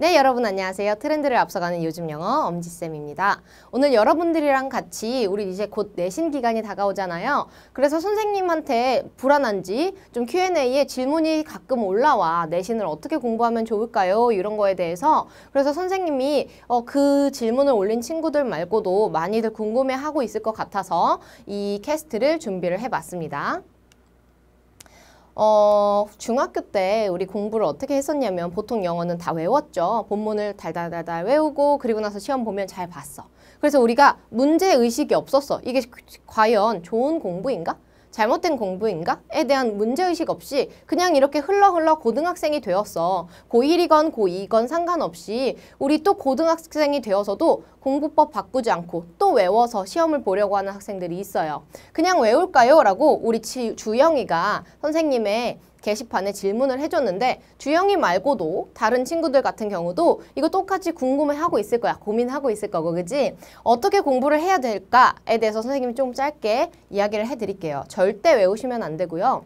네, 여러분 안녕하세요. 트렌드를 앞서가는 요즘 영어 엄지쌤입니다. 오늘 여러분들이랑 같이 우리 이제 곧 내신 기간이 다가오잖아요. 그래서 선생님한테 불안한지 좀 Q&A에 질문이 가끔 올라와 내신을 어떻게 공부하면 좋을까요? 이런 거에 대해서 그래서 선생님이 어, 그 질문을 올린 친구들 말고도 많이들 궁금해하고 있을 것 같아서 이 캐스트를 준비를 해봤습니다. 어, 중학교 때 우리 공부를 어떻게 했었냐면 보통 영어는 다 외웠죠. 본문을 달달달달 외우고 그리고 나서 시험 보면 잘 봤어. 그래서 우리가 문제의식이 없었어. 이게 과연 좋은 공부인가? 잘못된 공부인가? 에 대한 문제의식 없이 그냥 이렇게 흘러흘러 고등학생이 되었어. 고1이건 고2건 상관없이 우리 또 고등학생이 되어서도 공부법 바꾸지 않고 또 외워서 시험을 보려고 하는 학생들이 있어요. 그냥 외울까요? 라고 우리 주영이가 선생님의 게시판에 질문을 해줬는데 주영이 말고도 다른 친구들 같은 경우도 이거 똑같이 궁금해하고 있을 거야 고민하고 있을 거고 그지 어떻게 공부를 해야 될까에 대해서 선생님이 좀 짧게 이야기를 해드릴게요 절대 외우시면 안 되고요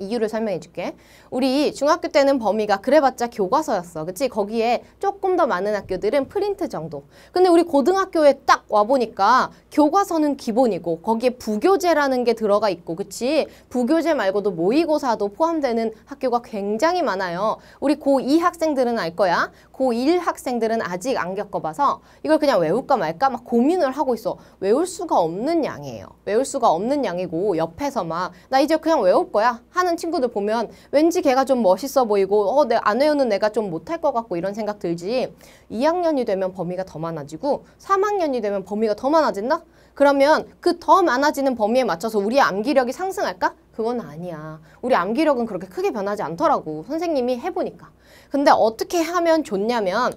이유를 설명해 줄게. 우리 중학교 때는 범위가 그래봤자 교과서였어. 그치? 거기에 조금 더 많은 학교들은 프린트 정도. 근데 우리 고등학교에 딱 와보니까 교과서는 기본이고 거기에 부교재라는 게 들어가 있고 그치? 부교재 말고도 모의고사도 포함되는 학교가 굉장히 많아요. 우리 고2 학생들은 알 거야. 고1 학생들은 아직 안 겪어봐서 이걸 그냥 외울까 말까 막 고민을 하고 있어. 외울 수가 없는 양이에요. 외울 수가 없는 양이고 옆에서 막 나 이제 그냥 외울 거야 하는 하는 친구들 보면 왠지 걔가 좀 멋있어 보이고 어, 내 안 외우는 애가 좀 못할 것 같고 이런 생각 들지 2학년이 되면 범위가 더 많아지고 3학년이 되면 범위가 더 많아진다? 그러면 그 더 많아지는 범위에 맞춰서 우리 암기력이 상승할까? 그건 아니야. 우리 암기력은 그렇게 크게 변하지 않더라고. 선생님이 해보니까. 근데 어떻게 하면 좋냐면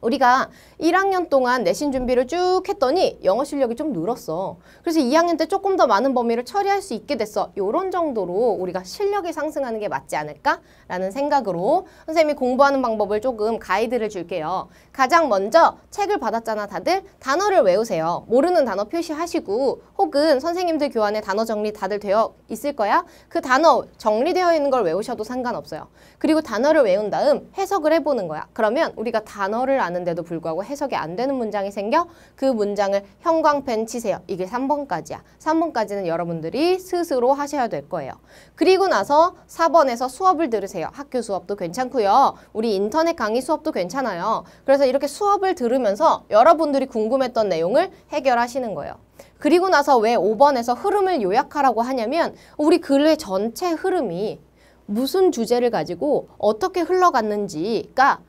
우리가 1학년 동안 내신 준비를 쭉 했더니 영어 실력이 좀 늘었어. 그래서 2학년 때 조금 더 많은 범위를 처리할 수 있게 됐어. 이런 정도로 우리가 실력이 상승하는 게 맞지 않을까라는 생각으로 선생님이 공부하는 방법을 조금 가이드를 줄게요. 가장 먼저 책을 받았잖아 다들 단어를 외우세요. 모르는 단어 표시하시고 혹은 선생님들 교환에 단어 정리 다들 되어 있을 거야. 그 단어 정리되어 있는 걸 외우셔도 상관없어요. 그리고 단어를 외운 다음 해석을 해보는 거야. 그러면 우리가 단어를 않은데도 불구하고 해석이 안 되는 문장이 생겨 그 문장을 형광펜 치세요. 이게 3번까지야. 3번까지는 여러분들이 스스로 하셔야 될 거예요. 그리고 나서 4번에서 수업을 들으세요. 학교 수업도 괜찮고요. 우리 인터넷 강의 수업도 괜찮아요. 그래서 이렇게 수업을 들으면서 여러분들이 궁금했던 내용을 해결하시는 거예요. 그리고 나서 왜 5번에서 흐름을 요약하라고 하냐면 우리 글의 전체 흐름이 무슨 주제를 가지고 어떻게 흘러갔는지가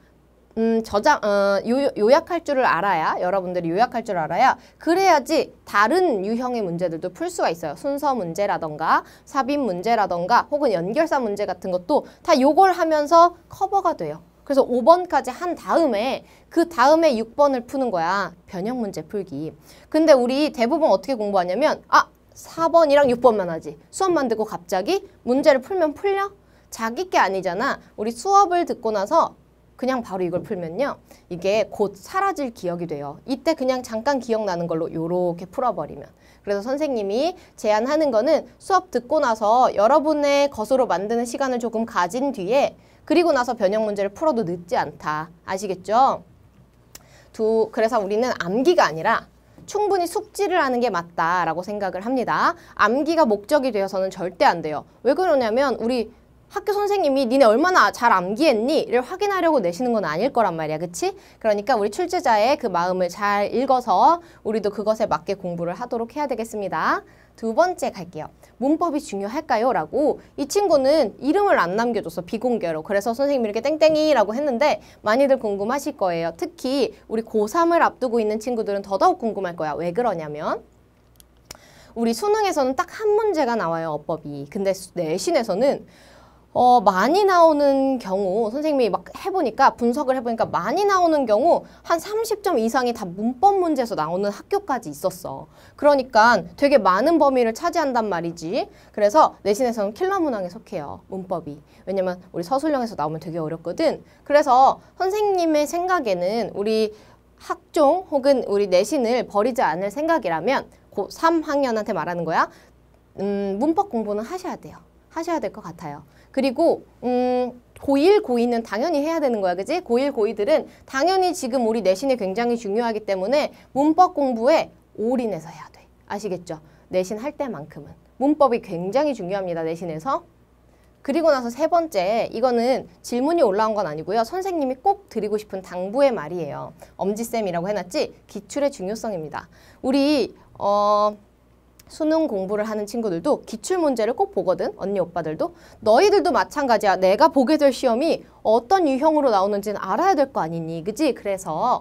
음, 저장 어, 요, 요약할 줄을 알아야 여러분들이 요약할 줄 알아야 그래야지 다른 유형의 문제들도 풀 수가 있어요. 순서 문제라던가 삽입 문제라던가 혹은 연결사 문제 같은 것도 다 요걸 하면서 커버가 돼요. 그래서 5번까지 한 다음에 그 다음에 6번을 푸는 거야. 변형 문제 풀기. 근데 우리 대부분 어떻게 공부하냐면 아 4번이랑 6번만 하지. 수업만 듣고 갑자기 문제를 풀면 풀려? 자기 게 아니잖아. 우리 수업을 듣고 나서 그냥 바로 이걸 풀면요. 이게 곧 사라질 기억이 돼요. 이때 그냥 잠깐 기억나는 걸로 이렇게 풀어버리면. 그래서 선생님이 제안하는 거는 수업 듣고 나서 여러분의 것으로 만드는 시간을 조금 가진 뒤에 그리고 나서 변형 문제를 풀어도 늦지 않다. 아시겠죠? 두, 그래서 우리는 암기가 아니라 충분히 숙지를 하는 게 맞다라고 생각을 합니다. 암기가 목적이 되어서는 절대 안 돼요. 왜 그러냐면 우리 학교 선생님이 니네 얼마나 잘 암기했니를 확인하려고 내시는 건 아닐 거란 말이야. 그치? 그러니까 우리 출제자의 그 마음을 잘 읽어서 우리도 그것에 맞게 공부를 하도록 해야 되겠습니다. 두 번째 갈게요. 문법이 중요할까요? 라고 이 친구는 이름을 안 남겨줘서 비공개로 그래서 선생님이 이렇게 땡땡이라고 했는데 많이들 궁금하실 거예요. 특히 우리 고3을 앞두고 있는 친구들은 더더욱 궁금할 거야. 왜 그러냐면 우리 수능에서는 딱 한 문제가 나와요. 어법이. 근데 내신에서는 어, 많이 나오는 경우 선생님이 막 해보니까 분석을 해보니까 많이 나오는 경우 한 30점 이상이 다 문법 문제에서 나오는 학교까지 있었어. 그러니까 되게 많은 범위를 차지한단 말이지. 그래서 내신에서는 킬러 문항에 속해요. 문법이. 왜냐면 우리 서술형에서 나오면 되게 어렵거든. 그래서 선생님의 생각에는 우리 학종 혹은 우리 내신을 버리지 않을 생각이라면 고 3 학년한테 말하는 거야. 음, 문법 공부는 하셔야 돼요. 하셔야 될 것 같아요. 그리고 음 고1, 고2는 당연히 해야 되는 거야, 그지? 고1, 고2들은 당연히 지금 우리 내신이 굉장히 중요하기 때문에 문법 공부에 올인해서 해야 돼. 아시겠죠? 내신 할 때만큼은. 문법이 굉장히 중요합니다, 내신에서. 그리고 나서 세 번째, 이거는 질문이 올라온 건 아니고요. 선생님이 꼭 드리고 싶은 당부의 말이에요. 엄지쌤이라고 해놨지? 기출의 중요성입니다. 우리, 어, 수능 공부를 하는 친구들도 기출 문제를 꼭 보거든 언니 오빠들도 너희들도 마찬가지야 내가 보게 될 시험이 어떤 유형으로 나오는지는 알아야 될 거 아니니 그지 그래서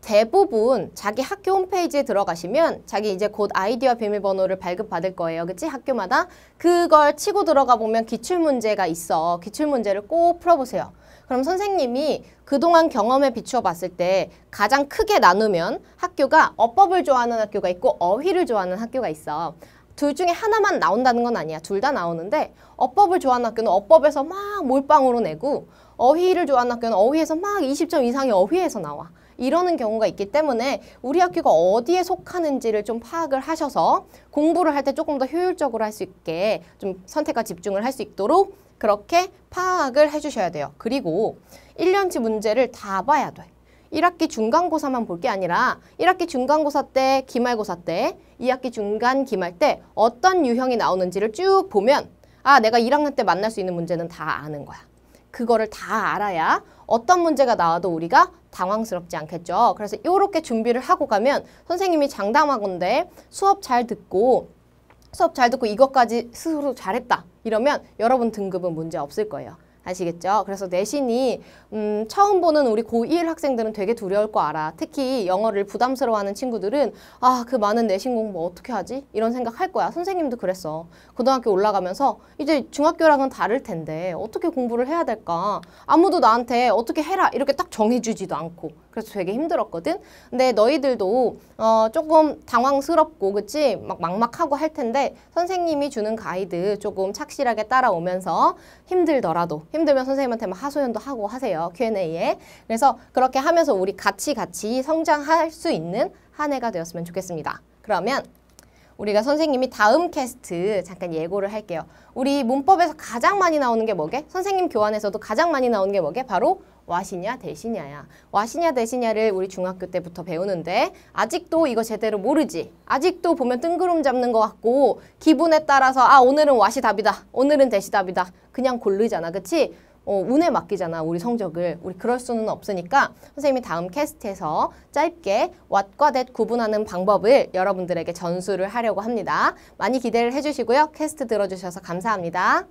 대부분 자기 학교 홈페이지에 들어가시면 자기 이제 곧아이디와 비밀번호를 발급받을 거예요. 그치? 학교마다 그걸 치고 들어가 보면 기출문제가 있어. 기출문제를 꼭 풀어보세요. 그럼 선생님이 그동안 경험에 비추어 봤을 때 가장 크게 나누면 학교가 어법을 좋아하는 학교가 있고 어휘를 좋아하는 학교가 있어. 둘 중에 하나만 나온다는 건 아니야. 둘 다 나오는데 어법을 좋아하는 학교는 어법에서 막 몰빵으로 내고 어휘를 좋아하는 학교는 어휘에서 막 20점 이상의 어휘에서 나와. 이러는 경우가 있기 때문에 우리 학교가 어디에 속하는지를 좀 파악을 하셔서 공부를 할 때 조금 더 효율적으로 할 수 있게 좀 선택과 집중을 할 수 있도록 그렇게 파악을 해주셔야 돼요. 그리고 1년치 문제를 다 봐야 돼. 1학기 중간고사만 볼 게 아니라 1학기 중간고사 때, 기말고사 때, 2학기 중간 기말 때 어떤 유형이 나오는지를 쭉 보면 아, 내가 1학년 때 만날 수 있는 문제는 다 아는 거야. 그거를 다 알아야 어떤 문제가 나와도 우리가 당황스럽지 않겠죠. 그래서 이렇게 준비를 하고 가면 선생님이 장담하건데 수업 잘 듣고 수업 잘 듣고 이것까지 스스로 잘했다 이러면 여러분 등급은 문제 없을 거예요. 아시겠죠? 그래서 내신이 음, 처음 보는 우리 고1 학생들은 되게 두려울 거 알아. 특히 영어를 부담스러워하는 친구들은 아, 그 많은 내신 공부 뭐 어떻게 하지? 이런 생각할 거야. 선생님도 그랬어. 고등학교 올라가면서 이제 중학교랑은 다를 텐데 어떻게 공부를 해야 될까? 아무도 나한테 어떻게 해라 이렇게 딱 정해주지도 않고 그래서 되게 힘들었거든. 근데 너희들도 어, 조금 당황스럽고 그치? 막 막막하고 할 텐데 선생님이 주는 가이드 조금 착실하게 따라오면서 힘들더라도 힘들면 선생님한테 막 하소연도 하고 하세요. Q&A에. 그래서 그렇게 하면서 우리 같이 같이 성장할 수 있는 한 해가 되었으면 좋겠습니다. 그러면 우리가 선생님이 다음 캐스트 잠깐 예고를 할게요. 우리 문법에서 가장 많이 나오는 게 뭐게? 선생님 교환에서도 가장 많이 나오는 게 뭐게? 바로 와시냐 대시냐야. 와시냐 대시냐를 우리 중학교 때부터 배우는데 아직도 이거 제대로 모르지. 아직도 보면 뜬구름 잡는 것 같고 기분에 따라서 아 오늘은 와시 답이다. 오늘은 대시 답이다. 그냥 고르잖아. 그치? 어, 운에 맡기잖아 우리 성적을 우리 그럴 수는 없으니까 선생님이 다음 캐스트에서 짧게 왓과 댓 구분하는 방법을 여러분들에게 전수를 하려고 합니다 많이 기대를 해주시고요 캐스트 들어주셔서 감사합니다